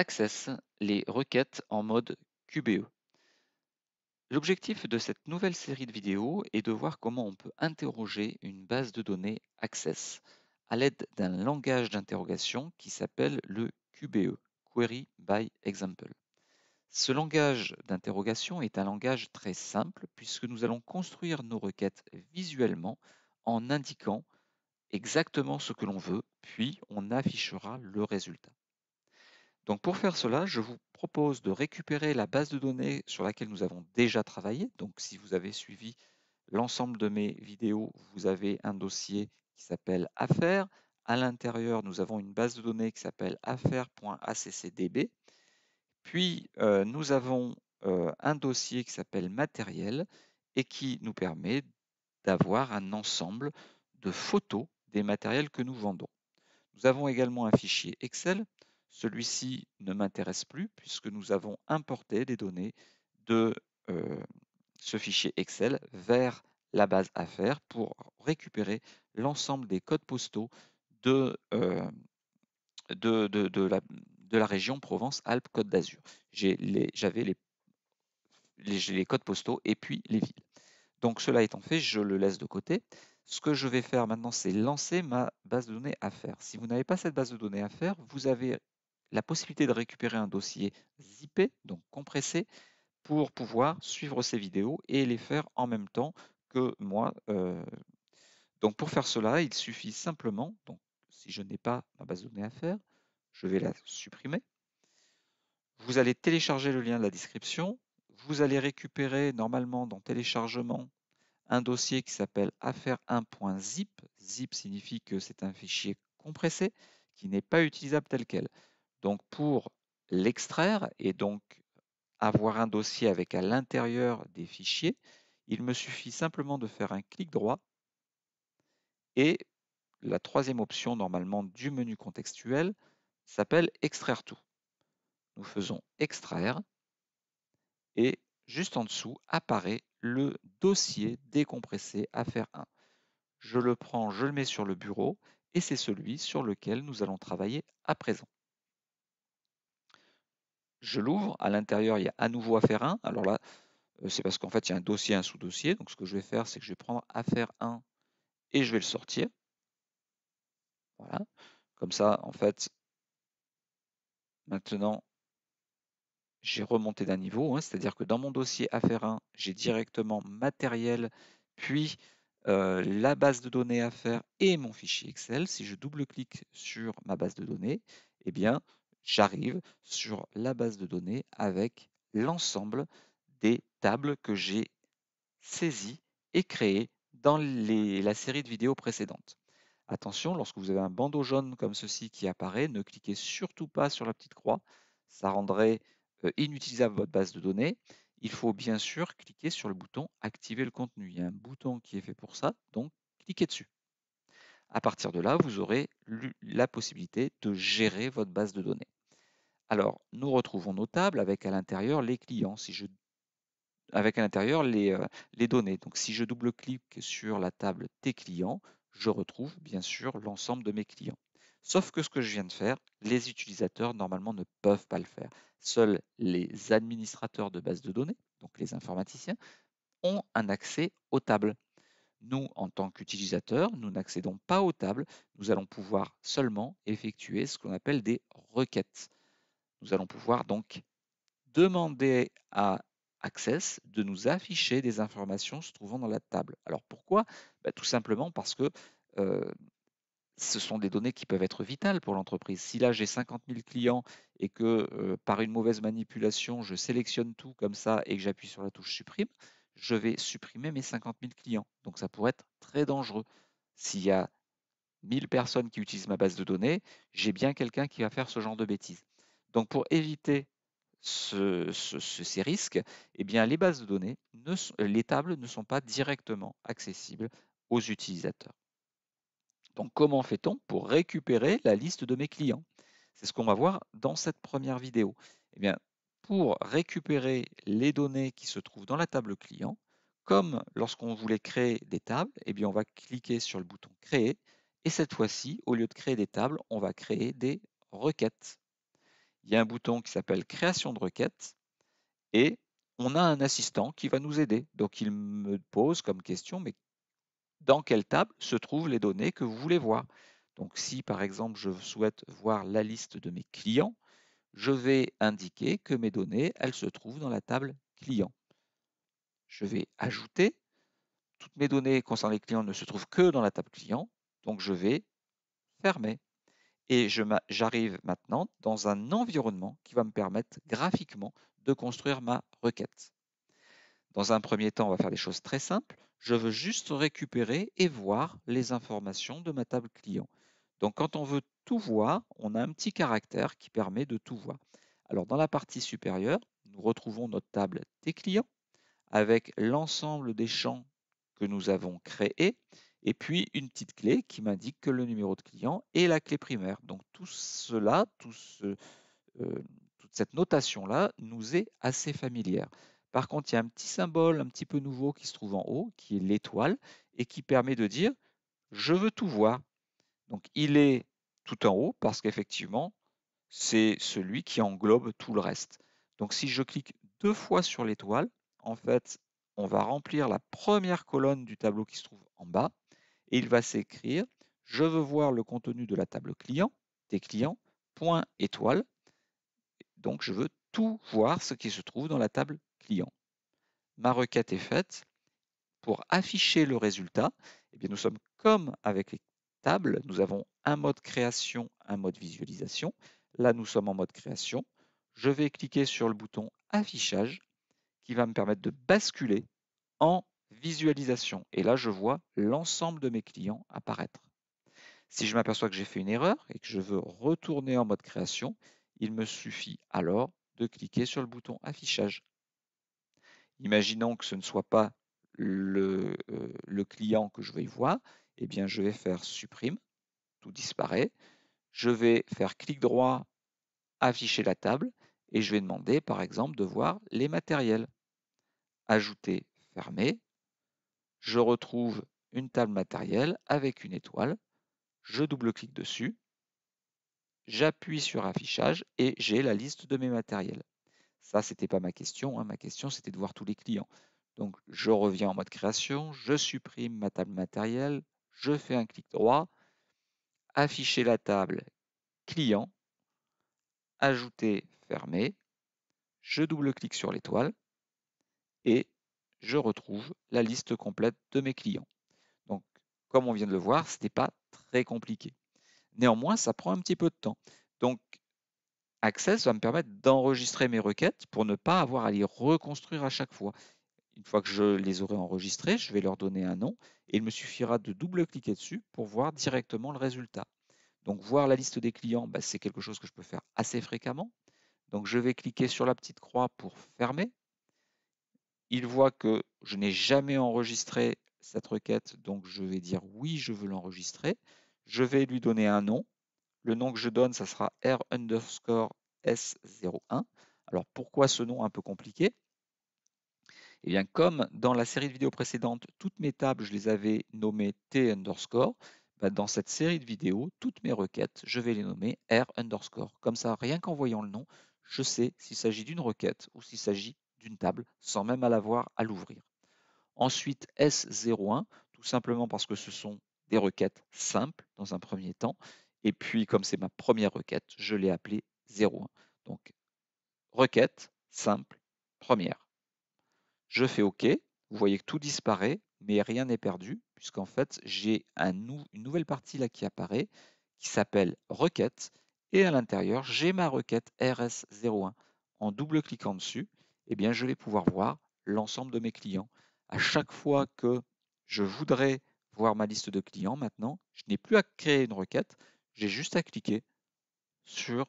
Access les requêtes en mode QBE. L'objectif de cette nouvelle série de vidéos est de voir comment on peut interroger une base de données Access à l'aide d'un langage d'interrogation qui s'appelle le QBE, Query by Example. Ce langage d'interrogation est un langage très simple puisque nous allons construire nos requêtes visuellement en indiquant exactement ce que l'on veut, puis on affichera le résultat. Donc pour faire cela, je vous propose de récupérer la base de données sur laquelle nous avons déjà travaillé. Donc si vous avez suivi l'ensemble de mes vidéos, vous avez un dossier qui s'appelle Affaires. À l'intérieur, nous avons une base de données qui s'appelle affaires.accdb. Puis euh, nous avons euh, un dossier qui s'appelle Matériel et qui nous permet d'avoir un ensemble de photos des matériels que nous vendons. Nous avons également un fichier Excel celui-ci ne m'intéresse plus puisque nous avons importé des données de euh, ce fichier Excel vers la base affaire pour récupérer l'ensemble des codes postaux de, euh, de, de, la, région Provence-Alpes-Côte d'Azur. J'avais les, les, codes postaux et puis les villes. Donc cela étant fait, je le laisse de côté. Ce que je vais faire maintenant, c'est lancer ma base de données à faire. Si vous n'avez pas cette base de données à faire, vous avez la possibilité de récupérer un dossier zippé, donc compressé, pour pouvoir suivre ces vidéos et les faire en même temps que moi. Euh. donc pour faire cela, il suffit simplement, donc si je n'ai pas ma base de données à faire, je vais la supprimer. Vous allez télécharger le lien de la description. Vous allez récupérer normalement dans téléchargement un dossier qui s'appelle affaire 1.zip. Zip signifie que c'est un fichier compressé qui n'est pas utilisable tel quel. Donc pour l'extraire et donc avoir un dossier avec à l'intérieur des fichiers, il me suffit simplement de faire un clic droit et la troisième option normalement du menu contextuel s'appelle extraire tout. Nous faisons extraire et juste en dessous apparaît le dossier décompressé à faire 1. Je le prends, je le mets sur le bureau et c'est celui sur lequel nous allons travailler à présent je l'ouvre, à l'intérieur il y a à nouveau affaire 1, alors là euh, c'est parce qu'en fait il y a un dossier, un sous-dossier, donc ce que je vais faire c'est que je vais prendre affaire 1 et je vais le sortir, voilà, comme ça en fait maintenant j'ai remonté d'un niveau, hein. c'est-à-dire que dans mon dossier affaire 1 j'ai directement matériel puis euh, la base de données affaire, et mon fichier Excel. Si je double-clique sur ma base de données, eh bien, j'arrive sur la base de données avec l'ensemble des tables que j'ai saisies et créées dans la série de vidéos précédentes. Attention, lorsque vous avez un bandeau jaune comme ceci qui apparaît, ne cliquez surtout pas sur la petite croix, ça rendrait euh, inutilisable votre base de données. Il faut bien sûr cliquer sur le bouton Activer le contenu. Il y a un bouton qui est fait pour ça, donc cliquez dessus. À partir de là, vous aurez la possibilité de gérer votre base de données. Alors, nous retrouvons nos tables avec à l'intérieur les clients, si je, avec à l'intérieur les, euh, données. Donc, si je double-clique sur la table tes clients, je retrouve bien sûr l'ensemble de mes clients. Sauf que ce que je viens de faire, les utilisateurs normalement ne peuvent pas le faire. Seuls les administrateurs de bases de données, donc les informaticiens, ont un accès aux tables. Nous, en tant qu'utilisateurs, nous n'accédons pas aux tables, nous allons pouvoir seulement effectuer ce qu'on appelle des requêtes nous allons pouvoir donc demander à Access de nous afficher des informations se trouvant dans la table. Alors pourquoi bah, Tout simplement parce que euh, ce sont des données qui peuvent être vitales pour l'entreprise. Si là j'ai 50 000 clients et que euh, par une mauvaise manipulation je sélectionne tout comme ça et que j'appuie sur la touche supprime, je vais supprimer mes 50 000 clients. Donc ça pourrait être très dangereux. S'il y a 1000 personnes qui utilisent ma base de données, j'ai bien quelqu'un qui va faire ce genre de bêtises. Donc pour éviter ces risques, eh bien les bases de données, euh, les tables ne sont pas directement accessibles aux utilisateurs. Donc comment fait-on pour récupérer la liste de mes clients C'est ce qu'on va voir dans cette première vidéo. Eh bien, pour récupérer les données qui se trouvent dans la table client, comme lorsqu'on voulait créer des tables, eh bien on va cliquer sur le bouton Créer. Et cette fois-ci, au lieu de créer des tables, on va créer des requêtes il y a un bouton qui s'appelle création de requête et on a un assistant qui va nous aider. Donc il me pose comme question, mais dans quelle table se trouvent les données que vous voulez voir Donc si par exemple je souhaite voir la liste de mes clients, je vais indiquer que mes données, elles se trouvent dans la table client. Je vais ajouter, toutes mes données concernant les clients ne se trouvent que dans la table client, donc je vais fermer. Et j'arrive maintenant dans un environnement qui va me permettre graphiquement de construire ma requête. Dans un premier temps, on va faire des choses très simples. Je veux juste récupérer et voir les informations de ma table client. Donc quand on veut tout voir, on a un petit caractère qui permet de tout voir. Alors dans la partie supérieure, nous retrouvons notre table des clients avec l'ensemble des champs que nous avons créés et puis une petite clé qui m'indique que le numéro de client est la clé primaire. Donc tout cela, euh, toute cette notation-là nous est assez familière. Par contre, il y a un petit symbole un petit peu nouveau qui se trouve en haut, qui est l'étoile, et qui permet de dire je veux tout voir. Donc il est tout en haut parce qu'effectivement, c'est celui qui englobe tout le reste. Donc si je clique deux fois sur l'étoile, en fait, on va remplir la première colonne du tableau qui se trouve en bas et il va s'écrire je veux voir le contenu de la table client, des clients, point étoile. Donc je veux tout voir ce qui se trouve dans la table client. Ma requête est faite. Pour afficher le résultat, eh bien, nous sommes comme avec les tables, nous avons un mode création, un mode visualisation. Là, nous sommes en mode création. Je vais cliquer sur le bouton affichage qui va me permettre de basculer en visualisation. Et là, je vois l'ensemble de mes clients apparaître. Si je m'aperçois que j'ai fait une erreur et que je veux retourner en mode création, il me suffit alors de cliquer sur le bouton affichage. Imaginons que ce ne soit pas le, euh, client que je y voir, eh bien je vais faire supprime, tout disparaît. Je vais faire clic droit, afficher la table et je vais demander par exemple de voir les matériels. Ajouter, fermer, je retrouve une table matérielle avec une étoile, je double-clique dessus, j'appuie sur affichage et j'ai la liste de mes matériels. Ça, ce n'était pas ma question, hein. ma question c'était de voir tous les clients. Donc je reviens en mode création, je supprime ma table matérielle, je fais un clic droit, afficher la table client, ajouter fermé, je double-clique sur l'étoile et je retrouve la liste complète de mes clients. Donc, comme on vient de le voir, ce n'est pas très compliqué. Néanmoins, ça prend un petit peu de temps. Donc, Access va me permettre d'enregistrer mes requêtes pour ne pas avoir à les reconstruire à chaque fois. Une fois que je les aurai enregistrées, je vais leur donner un nom et il me suffira de double-cliquer dessus pour voir directement le résultat. Donc voir la liste des clients, bah, c'est quelque chose que je peux faire assez fréquemment. Donc je vais cliquer sur la petite croix pour fermer. Il voit que je n'ai jamais enregistré cette requête, donc je vais dire oui, je veux l'enregistrer. Je vais lui donner un nom. Le nom que je donne, ça sera R underscore S01. Alors pourquoi ce nom un peu compliqué Eh bien, comme dans la série de vidéos précédentes, toutes mes tables, je les avais nommées T underscore, bah, dans cette série de vidéos, toutes mes requêtes, je vais les nommer R underscore. Comme ça, rien qu'en voyant le nom, je sais s'il s'agit d'une requête ou s'il s'agit d'une table sans même l'avoir à l'ouvrir. Ensuite, S01, tout simplement parce que ce sont des requêtes simples dans un premier temps. Et puis, comme c'est ma première requête, je l'ai appelée 01. Donc, requête simple, première. Je fais OK. Vous voyez que tout disparaît, mais rien n'est perdu, puisqu'en fait, j'ai une nouvelle partie là qui apparaît, qui s'appelle requête. Et à l'intérieur, j'ai ma requête RS01. En double-cliquant dessus, eh bien, je vais pouvoir voir l'ensemble de mes clients. À chaque fois que je voudrais voir ma liste de clients, maintenant, je n'ai plus à créer une requête, j'ai juste à cliquer sur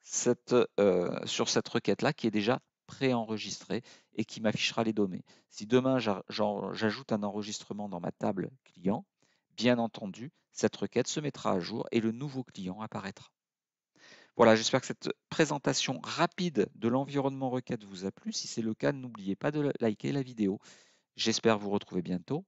cette, euh, sur cette requête-là qui est déjà préenregistrée et qui m'affichera les données. Si demain j'ajoute un enregistrement dans ma table client, bien entendu, cette requête se mettra à jour et le nouveau client apparaîtra. Voilà, j'espère que cette présentation rapide de l'environnement requête vous a plu. Si c'est le cas, n'oubliez pas de liker la vidéo. J'espère vous retrouver bientôt.